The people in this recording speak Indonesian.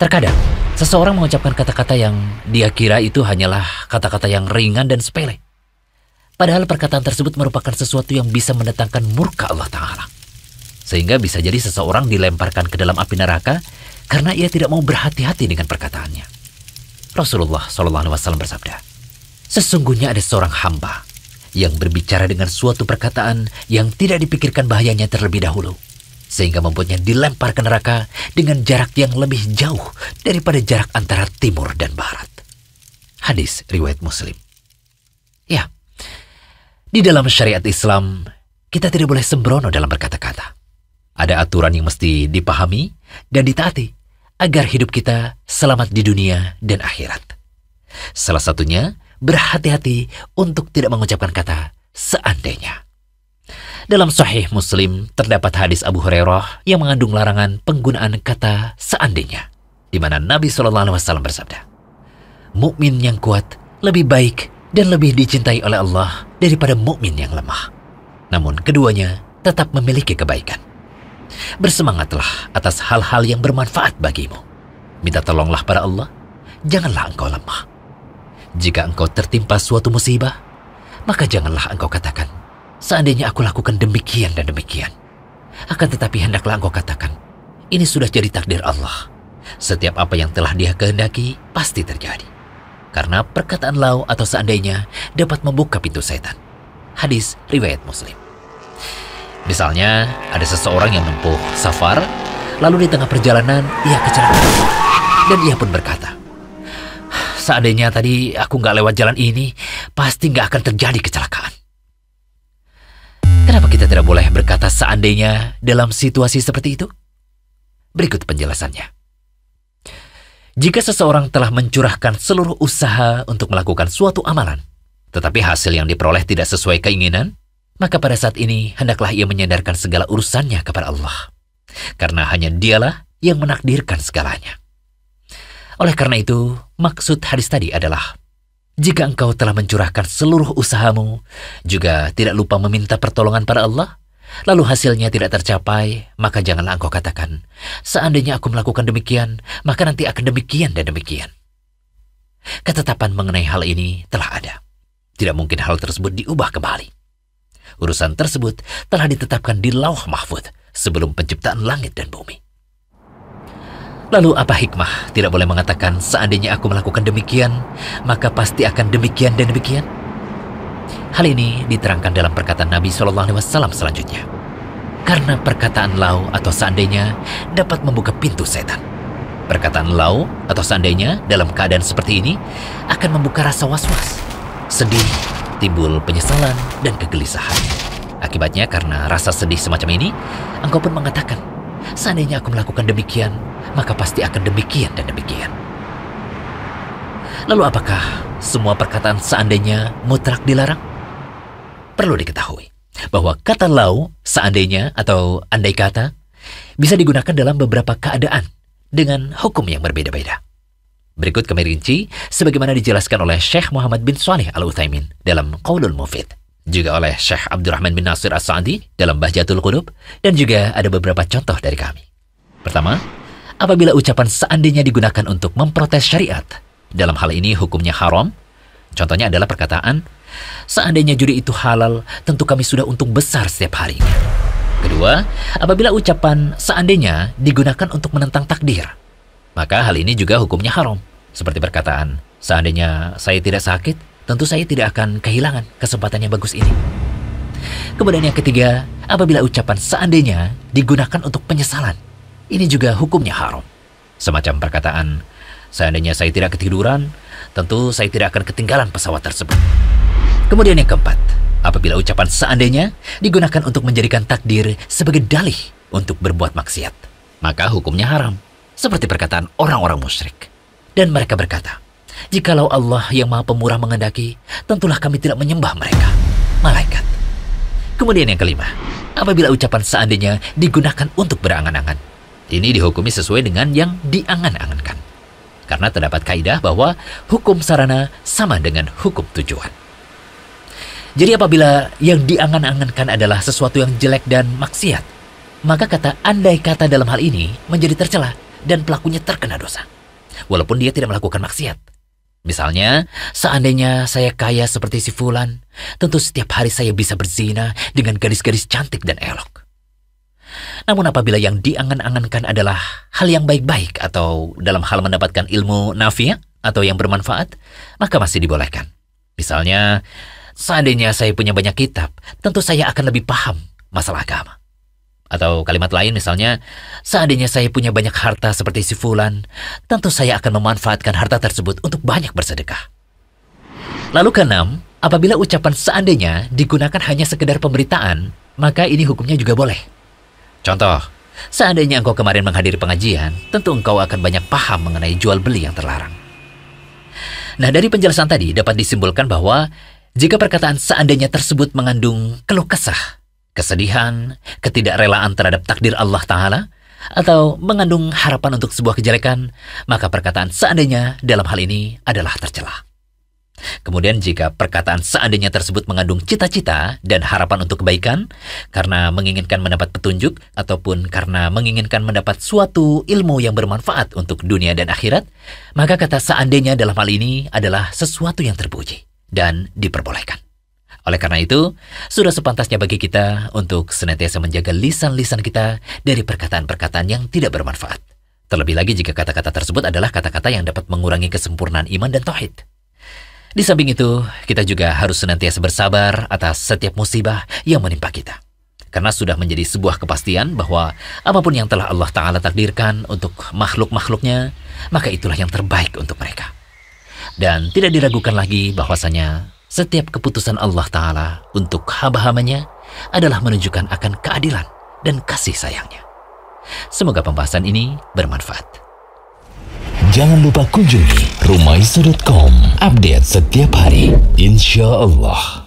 Terkadang, seseorang mengucapkan kata-kata yang dia kira itu hanyalah kata-kata yang ringan dan sepele. Padahal perkataan tersebut merupakan sesuatu yang bisa mendatangkan murka Allah Ta'ala. Sehingga bisa jadi seseorang dilemparkan ke dalam api neraka karena ia tidak mau berhati-hati dengan perkataannya. Rasulullah SAW bersabda, Sesungguhnya ada seorang hamba yang berbicara dengan suatu perkataan yang tidak dipikirkan bahayanya terlebih dahulu sehingga membuatnya dilempar ke neraka dengan jarak yang lebih jauh daripada jarak antara timur dan barat. Hadis riwayat Muslim. Ya, di dalam syariat Islam, kita tidak boleh sembrono dalam berkata-kata. Ada aturan yang mesti dipahami dan ditaati agar hidup kita selamat di dunia dan akhirat. Salah satunya, berhati-hati untuk tidak mengucapkan kata seandainya. Dalam Sahih Muslim terdapat hadis Abu Hurairah yang mengandung larangan penggunaan kata seandainya, di mana Nabi Shallallahu Alaihi Wasallam bersabda, "Mukmin yang kuat lebih baik dan lebih dicintai oleh Allah daripada mukmin yang lemah." Namun keduanya tetap memiliki kebaikan. Bersemangatlah atas hal-hal yang bermanfaat bagimu. Minta tolonglah pada Allah, janganlah engkau lemah. Jika engkau tertimpa suatu musibah, maka janganlah engkau katakan, Seandainya aku lakukan demikian dan demikian. Akan tetapi hendaklah engkau katakan, ini sudah jadi takdir Allah. Setiap apa yang telah dia kehendaki pasti terjadi. Karena perkataan lau atau seandainya dapat membuka pintu setan. Hadis riwayat muslim. Misalnya, ada seseorang yang menempuh safar, lalu di tengah perjalanan ia kecelakaan. Dan ia pun berkata, Seandainya tadi aku nggak lewat jalan ini, pasti nggak akan terjadi kecelakaan. Kenapa kita tidak boleh berkata seandainya dalam situasi seperti itu? Berikut penjelasannya. Jika seseorang telah mencurahkan seluruh usaha untuk melakukan suatu amalan, tetapi hasil yang diperoleh tidak sesuai keinginan, maka pada saat ini hendaklah ia menyadarkan segala urusannya kepada Allah. Karena hanya dialah yang menakdirkan segalanya. Oleh karena itu, maksud hadis tadi adalah jika engkau telah mencurahkan seluruh usahamu, juga tidak lupa meminta pertolongan pada Allah, lalu hasilnya tidak tercapai, maka janganlah engkau katakan, seandainya aku melakukan demikian, maka nanti akan demikian dan demikian. Ketetapan mengenai hal ini telah ada. Tidak mungkin hal tersebut diubah kembali. Urusan tersebut telah ditetapkan di lauh mahfud sebelum penciptaan langit dan bumi. Lalu apa hikmah tidak boleh mengatakan seandainya aku melakukan demikian, maka pasti akan demikian dan demikian? Hal ini diterangkan dalam perkataan Nabi Shallallahu Alaihi Wasallam selanjutnya. Karena perkataan lau atau seandainya dapat membuka pintu setan. Perkataan lau atau seandainya dalam keadaan seperti ini akan membuka rasa was-was, sedih, timbul penyesalan, dan kegelisahan. Akibatnya karena rasa sedih semacam ini, engkau pun mengatakan, Seandainya aku melakukan demikian, maka pasti akan demikian dan demikian. Lalu apakah semua perkataan seandainya mutlak dilarang? Perlu diketahui bahwa kata lau seandainya atau andai kata bisa digunakan dalam beberapa keadaan dengan hukum yang berbeda-beda. Berikut kami rinci sebagaimana dijelaskan oleh Syekh Muhammad bin Saleh Al Utsaimin dalam Qaulul Mufid juga oleh Syekh Abdurrahman bin Nasir As-Sa'di dalam Bahjatul Qulub dan juga ada beberapa contoh dari kami. Pertama, apabila ucapan seandainya digunakan untuk memprotes syariat, dalam hal ini hukumnya haram. Contohnya adalah perkataan, seandainya juri itu halal, tentu kami sudah untung besar setiap hari Kedua, apabila ucapan seandainya digunakan untuk menentang takdir, maka hal ini juga hukumnya haram. Seperti perkataan, seandainya saya tidak sakit, tentu saya tidak akan kehilangan kesempatan yang bagus ini. Kemudian yang ketiga, apabila ucapan seandainya digunakan untuk penyesalan, ini juga hukumnya haram. Semacam perkataan, seandainya saya tidak ketiduran, tentu saya tidak akan ketinggalan pesawat tersebut. Kemudian yang keempat, apabila ucapan seandainya digunakan untuk menjadikan takdir sebagai dalih untuk berbuat maksiat, maka hukumnya haram, seperti perkataan orang-orang musyrik. Dan mereka berkata, Jikalau Allah yang maha pemurah mengendaki, tentulah kami tidak menyembah mereka, malaikat. Kemudian yang kelima, apabila ucapan seandainya digunakan untuk berangan-angan, ini dihukumi sesuai dengan yang diangan-angankan. Karena terdapat kaidah bahwa hukum sarana sama dengan hukum tujuan. Jadi apabila yang diangan-angankan adalah sesuatu yang jelek dan maksiat, maka kata andai kata dalam hal ini menjadi tercela dan pelakunya terkena dosa. Walaupun dia tidak melakukan maksiat, Misalnya, seandainya saya kaya seperti si Fulan, tentu setiap hari saya bisa berzina dengan gadis-gadis cantik dan elok. Namun apabila yang diangan-angankan adalah hal yang baik-baik atau dalam hal mendapatkan ilmu nafiah atau yang bermanfaat, maka masih dibolehkan. Misalnya, seandainya saya punya banyak kitab, tentu saya akan lebih paham masalah agama. Atau kalimat lain misalnya, seandainya saya punya banyak harta seperti si Fulan, tentu saya akan memanfaatkan harta tersebut untuk banyak bersedekah. Lalu keenam, apabila ucapan seandainya digunakan hanya sekedar pemberitaan, maka ini hukumnya juga boleh. Contoh, seandainya engkau kemarin menghadiri pengajian, tentu engkau akan banyak paham mengenai jual beli yang terlarang. Nah, dari penjelasan tadi dapat disimpulkan bahwa jika perkataan seandainya tersebut mengandung keluh kesah, kesedihan, ketidakrelaan terhadap takdir Allah Ta'ala, atau mengandung harapan untuk sebuah kejelekan, maka perkataan seandainya dalam hal ini adalah tercelah. Kemudian jika perkataan seandainya tersebut mengandung cita-cita dan harapan untuk kebaikan, karena menginginkan mendapat petunjuk, ataupun karena menginginkan mendapat suatu ilmu yang bermanfaat untuk dunia dan akhirat, maka kata seandainya dalam hal ini adalah sesuatu yang terpuji dan diperbolehkan. Oleh karena itu, sudah sepantasnya bagi kita untuk senantiasa menjaga lisan-lisan kita dari perkataan-perkataan yang tidak bermanfaat. Terlebih lagi jika kata-kata tersebut adalah kata-kata yang dapat mengurangi kesempurnaan iman dan tauhid. Di samping itu, kita juga harus senantiasa bersabar atas setiap musibah yang menimpa kita. Karena sudah menjadi sebuah kepastian bahwa apapun yang telah Allah Ta'ala takdirkan untuk makhluk-makhluknya, maka itulah yang terbaik untuk mereka. Dan tidak diragukan lagi bahwasanya setiap keputusan Allah Ta'ala untuk hamba-hambanya adalah menunjukkan akan keadilan dan kasih sayangnya. Semoga pembahasan ini bermanfaat. Jangan lupa kunjungi rumaiso.com update setiap hari. Insya Allah.